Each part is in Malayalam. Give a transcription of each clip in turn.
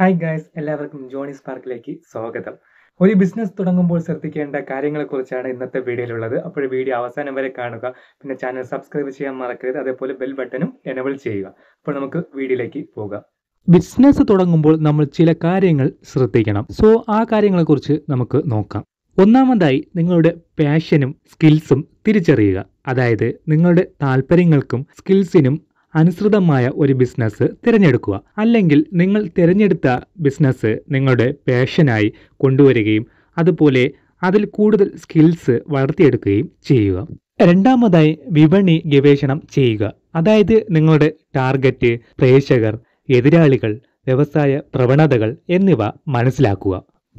ഹായ് ഗായ്സ് എല്ലാവർക്കും ജോണി സ്പാർക്കിലേക്ക് സ്വാഗതം ഒരു ബിസിനസ് തുടങ്ങുമ്പോൾ ശ്രദ്ധിക്കേണ്ട കാര്യങ്ങളെക്കുറിച്ചാണ് ഇന്നത്തെ വീഡിയോയിലുള്ളത് അപ്പോൾ വീഡിയോ അവസാനം വരെ കാണുക പിന്നെ ചാനൽ സബ്സ്ക്രൈബ് ചെയ്യാൻ മറക്കരുത് അതേപോലെ ബെൽ ബട്ടനും എനബിൾ ചെയ്യുക അപ്പോൾ നമുക്ക് വീഡിയോയിലേക്ക് പോകാം ബിസിനസ് തുടങ്ങുമ്പോൾ നമ്മൾ ചില കാര്യങ്ങൾ ശ്രദ്ധിക്കണം സോ ആ കാര്യങ്ങളെക്കുറിച്ച് നമുക്ക് നോക്കാം ഒന്നാമതായി നിങ്ങളുടെ പാഷനും സ്കിൽസും തിരിച്ചറിയുക അതായത് നിങ്ങളുടെ താല്പര്യങ്ങൾക്കും സ്കിൽസിനും അനുസൃതമായ ഒരു ബിസിനസ് തിരഞ്ഞെടുക്കുക അല്ലെങ്കിൽ നിങ്ങൾ തിരഞ്ഞെടുത്ത ബിസിനസ് നിങ്ങളുടെ പാഷനായി കൊണ്ടുവരികയും അതുപോലെ അതിൽ കൂടുതൽ സ്കിൽസ് വളർത്തിയെടുക്കുകയും ചെയ്യുക രണ്ടാമതായി വിപണി ഗവേഷണം ചെയ്യുക അതായത് നിങ്ങളുടെ ടാർഗറ്റ് പ്രേക്ഷകർ എതിരാളികൾ വ്യവസായ പ്രവണതകൾ എന്നിവ മനസ്സിലാക്കുക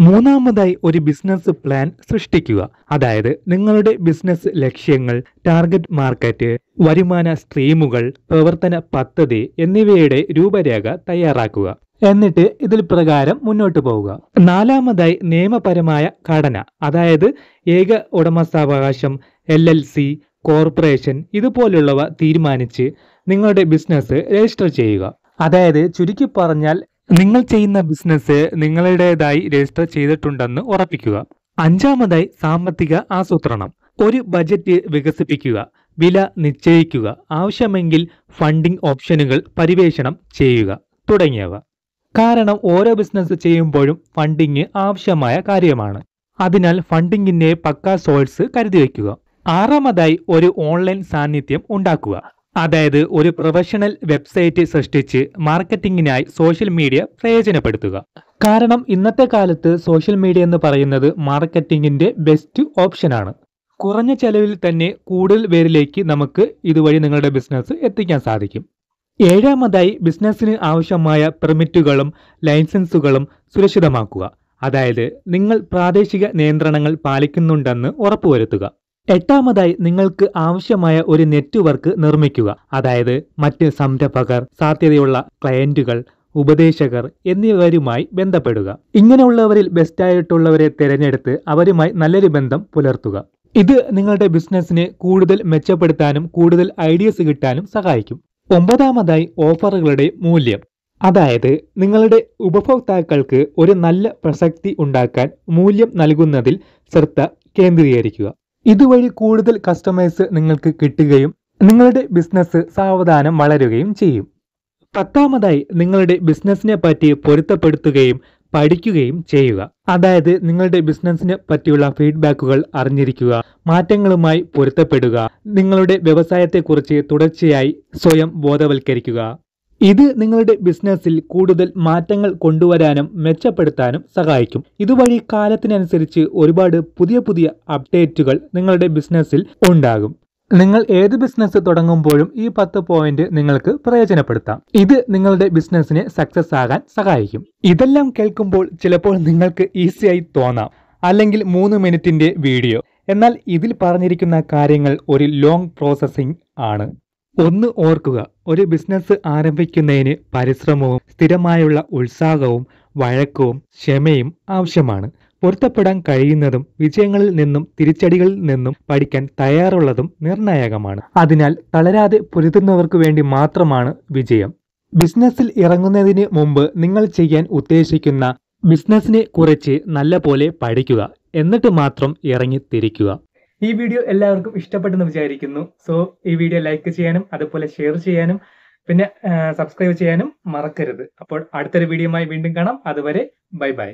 മൂന്നാമതായി ഒരു ബിസിനസ് പ്ലാൻ സൃഷ്ടിക്കുക അതായത് നിങ്ങളുടെ ബിസിനസ് ലക്ഷ്യങ്ങൾ ടാർഗറ്റ് മാർക്കറ്റ് വരുമാന സ്ട്രീമുകൾ പ്രവർത്തന പദ്ധതി എന്നിവയുടെ രൂപരേഖ തയ്യാറാക്കുക എന്നിട്ട് ഇതിൽ പ്രകാരം മുന്നോട്ട് പോവുക നാലാമതായി നിയമപരമായ ഘടന അതായത് ഏക ഉടമസ്ഥാവകാശം എൽ എൽ സി കോർപ്പറേഷൻ ഇതുപോലുള്ളവ തീരുമാനിച്ച് നിങ്ങളുടെ ബിസിനസ് രജിസ്റ്റർ ചെയ്യുക അതായത് ചുരുക്കി പറഞ്ഞാൽ നിങ്ങൾ ചെയ്യുന്ന ബിസിനസ് നിങ്ങളുടേതായി രജിസ്റ്റർ ചെയ്തിട്ടുണ്ടെന്ന് ഉറപ്പിക്കുക അഞ്ചാമതായി സാമ്പത്തിക ആസൂത്രണം ഒരു ബജറ്റ് വികസിപ്പിക്കുക വില നിശ്ചയിക്കുക ആവശ്യമെങ്കിൽ ഫണ്ടിംഗ് ഓപ്ഷനുകൾ പരിവേഷണം ചെയ്യുക തുടങ്ങിയവ കാരണം ഓരോ ബിസിനസ് ചെയ്യുമ്പോഴും ഫണ്ടിങ് ആവശ്യമായ കാര്യമാണ് അതിനാൽ ഫണ്ടിങ്ങിന്റെ പക്ക സോഴ്സ് കരുതി വയ്ക്കുക ആറാമതായി ഒരു ഓൺലൈൻ സാന്നിധ്യം ഉണ്ടാക്കുക അതായത് ഒരു പ്രൊഫഷണൽ വെബ്സൈറ്റ് സൃഷ്ടിച്ച് മാർക്കറ്റിംഗിനായി സോഷ്യൽ മീഡിയ പ്രയോജനപ്പെടുത്തുക കാരണം ഇന്നത്തെ കാലത്ത് സോഷ്യൽ മീഡിയ എന്ന് പറയുന്നത് മാർക്കറ്റിംഗിന്റെ ബെസ്റ്റ് ഓപ്ഷനാണ് കുറഞ്ഞ ചെലവിൽ തന്നെ കൂടുതൽ പേരിലേക്ക് നമുക്ക് ഇതുവഴി നിങ്ങളുടെ ബിസിനസ് എത്തിക്കാൻ സാധിക്കും ഏഴാമതായി ബിസിനസ്സിന് ആവശ്യമായ പെർമിറ്റുകളും ലൈസൻസുകളും സുരക്ഷിതമാക്കുക അതായത് നിങ്ങൾ പ്രാദേശിക നിയന്ത്രണങ്ങൾ പാലിക്കുന്നുണ്ടെന്ന് ഉറപ്പുവരുത്തുക എട്ടാമതായി നിങ്ങൾക്ക് ആവശ്യമായ ഒരു നെറ്റ്വർക്ക് നിർമ്മിക്കുക അതായത് മറ്റ് സംരംഭകർ സാധ്യതയുള്ള ക്ലയന്റുകൾ ഉപദേശകർ എന്നിവരുമായി ബന്ധപ്പെടുക ഇങ്ങനെയുള്ളവരിൽ ബെസ്റ്റായിട്ടുള്ളവരെ തിരഞ്ഞെടുത്ത് അവരുമായി നല്ലൊരു ബന്ധം പുലർത്തുക ഇത് നിങ്ങളുടെ ബിസിനസ്സിനെ കൂടുതൽ മെച്ചപ്പെടുത്താനും കൂടുതൽ ഐഡിയസ് കിട്ടാനും സഹായിക്കും ഒമ്പതാമതായി ഓഫറുകളുടെ മൂല്യം അതായത് നിങ്ങളുടെ ഉപഭോക്താക്കൾക്ക് ഒരു നല്ല പ്രസക്തി ഉണ്ടാക്കാൻ മൂല്യം നൽകുന്നതിൽ ശ്രദ്ധ കേന്ദ്രീകരിക്കുക ഇതുവഴി കൂടുതൽ കസ്റ്റമേഴ്സ് നിങ്ങൾക്ക് കിട്ടുകയും നിങ്ങളുടെ ബിസിനസ് സാവധാനം വളരുകയും ചെയ്യും പത്താമതായി നിങ്ങളുടെ ബിസിനസ്സിനെ പറ്റി പൊരുത്തപ്പെടുത്തുകയും പഠിക്കുകയും ചെയ്യുക അതായത് നിങ്ങളുടെ ബിസിനസ്സിനെ പറ്റിയുള്ള ഫീഡ്ബാക്കുകൾ അറിഞ്ഞിരിക്കുക മാറ്റങ്ങളുമായി പൊരുത്തപ്പെടുക നിങ്ങളുടെ വ്യവസായത്തെക്കുറിച്ച് തുടർച്ചയായി സ്വയം ബോധവൽക്കരിക്കുക ഇത് നിങ്ങളുടെ ബിസിനസ്സിൽ കൂടുതൽ മാറ്റങ്ങൾ കൊണ്ടുവരാനും മെച്ചപ്പെടുത്താനും സഹായിക്കും ഇതുവഴി കാലത്തിനനുസരിച്ച് ഒരുപാട് പുതിയ പുതിയ അപ്ഡേറ്റുകൾ നിങ്ങളുടെ ബിസിനസ്സിൽ ഉണ്ടാകും നിങ്ങൾ ഏത് ബിസിനസ് തുടങ്ങുമ്പോഴും ഈ പത്ത് പോയിന്റ് നിങ്ങൾക്ക് പ്രയോജനപ്പെടുത്താം ഇത് നിങ്ങളുടെ ബിസിനസ്സിനെ സക്സസ് ആകാൻ സഹായിക്കും ഇതെല്ലാം കേൾക്കുമ്പോൾ ചിലപ്പോൾ നിങ്ങൾക്ക് ഈസിയായി തോന്നാം അല്ലെങ്കിൽ മൂന്ന് മിനിറ്റിന്റെ വീഡിയോ എന്നാൽ ഇതിൽ പറഞ്ഞിരിക്കുന്ന കാര്യങ്ങൾ ഒരു ലോങ് പ്രോസസ്സിംഗ് ആണ് ഒന്ന് ഓർക്കുക ഒരു ബിസിനസ് ആരംഭിക്കുന്നതിന് പരിശ്രമവും സ്ഥിരമായുള്ള ഉത്സാഹവും വഴക്കവും ക്ഷമയും ആവശ്യമാണ് പൊരുത്തപ്പെടാൻ കഴിയുന്നതും വിജയങ്ങളിൽ നിന്നും തിരിച്ചടികളിൽ നിന്നും പഠിക്കാൻ തയ്യാറുള്ളതും നിർണായകമാണ് അതിനാൽ തളരാതെ പൊരുതുന്നവർക്ക് വേണ്ടി മാത്രമാണ് വിജയം ബിസിനസ്സിൽ ഇറങ്ങുന്നതിന് മുമ്പ് നിങ്ങൾ ചെയ്യാൻ ഉദ്ദേശിക്കുന്ന ബിസിനസ്സിനെ കുറിച്ച് നല്ല പോലെ പഠിക്കുക എന്നിട്ട് മാത്രം ഇറങ്ങി തിരിക്കുക ഈ വീഡിയോ എല്ലാവർക്കും ഇഷ്ടപ്പെട്ടെന്ന് വിചാരിക്കുന്നു സോ ഈ വീഡിയോ ലൈക്ക് ചെയ്യാനും അതുപോലെ ഷെയർ ചെയ്യാനും പിന്നെ സബ്സ്ക്രൈബ് ചെയ്യാനും മറക്കരുത് അപ്പോൾ അടുത്തൊരു വീഡിയോയുമായി വീണ്ടും കാണാം അതുവരെ ബൈ ബൈ